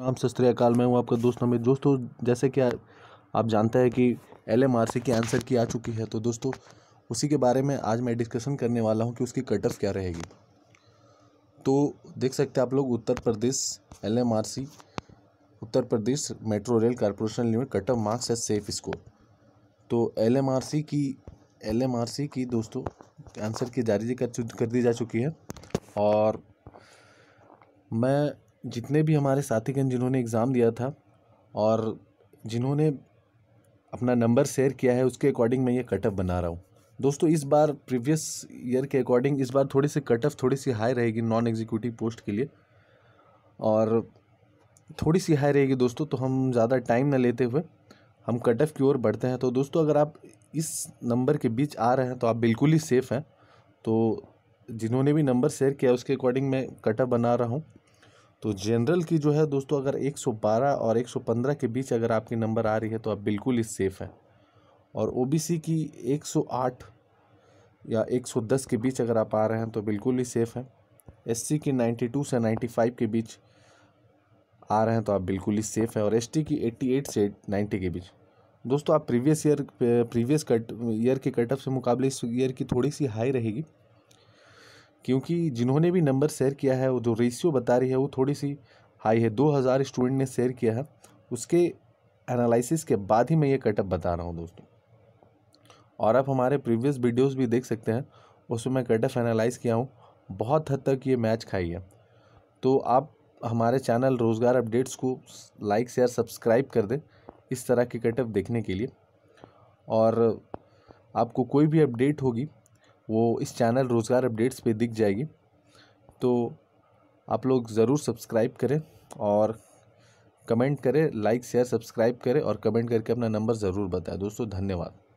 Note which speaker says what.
Speaker 1: नाम अकाल मैं हूँ आपका दोस्त नमित दोस्तों जैसे कि आप जानते हैं कि एल एम आर सी की आंसर की आ चुकी है तो दोस्तों उसी के बारे में आज मैं डिस्कशन करने वाला हूँ कि उसकी कट ऑफ क्या रहेगी तो देख सकते हैं आप लोग Uttar Pradesh L M R C Uttar Pradesh metro rail corporation limited cut off marks है सेफ स्कोर तो एल एम आर सी की एल एम आर सी की दोस्तों आंसर की जारी कर दी जा चुकी है और मैं जितने भी हमारे साथीगण जिन्होंने एग्ज़ाम दिया था और जिन्होंने अपना नंबर शेयर किया है उसके अकॉर्डिंग मैं ये कटअप बना रहा हूँ दोस्तों इस बार प्रीवियस ईयर के अकॉर्डिंग इस बार थोड़ी सी कटअप थोड़ी सी हाई रहेगी नॉन एग्जीक्यूटिव पोस्ट के लिए और थोड़ी सी हाई रहेगी दोस्तों तो हम ज़्यादा टाइम ना लेते हुए हम कटअप की ओर बढ़ते हैं तो दोस्तों अगर आप इस नंबर के बीच आ रहे हैं तो आप बिल्कुल ही सेफ़ हैं तो जिन्होंने भी नंबर शेयर किया उसके अकॉर्डिंग मैं कटअप बना रहा हूँ तो जनरल की जो है दोस्तों अगर 112 और 115 के बीच अगर आपकी नंबर आ रही है तो आप बिल्कुल ही सेफ़ हैं और ओबीसी की 108 या 110 के बीच अगर आप आ रहे हैं तो बिल्कुल ही सेफ़ हैं एससी की 92 से 95 के बीच आ रहे हैं तो आप बिल्कुल ही सेफ़ हैं और एसटी की 88 से 90 के बीच दोस्तों आप previous year previous cut year के कटअप से मुकाबले इस ईयर की थोड़ी सी हाई रहेगी क्योंकि जिन्होंने भी नंबर शेयर किया है वो जो रेशियो बता रही है वो थोड़ी सी हाई है दो हज़ार स्टूडेंट ने शेयर किया है उसके एनालिसिस के बाद ही मैं ये कटअप बता रहा हूँ दोस्तों और आप हमारे प्रीवियस वीडियोस भी देख सकते हैं उसमें मैं कटअप एनालाइज़ किया हूँ बहुत हद तक ये मैच खाई है तो आप हमारे चैनल रोज़गार अपडेट्स को लाइक शेयर सब्सक्राइब कर दें इस तरह के कटअप देखने के लिए और आपको कोई भी अपडेट होगी वो इस चैनल रोज़गार अपडेट्स पे दिख जाएगी तो आप लोग ज़रूर सब्सक्राइब करें और कमेंट करें लाइक शेयर सब्सक्राइब करें और कमेंट करके अपना नंबर ज़रूर बताएं दोस्तों धन्यवाद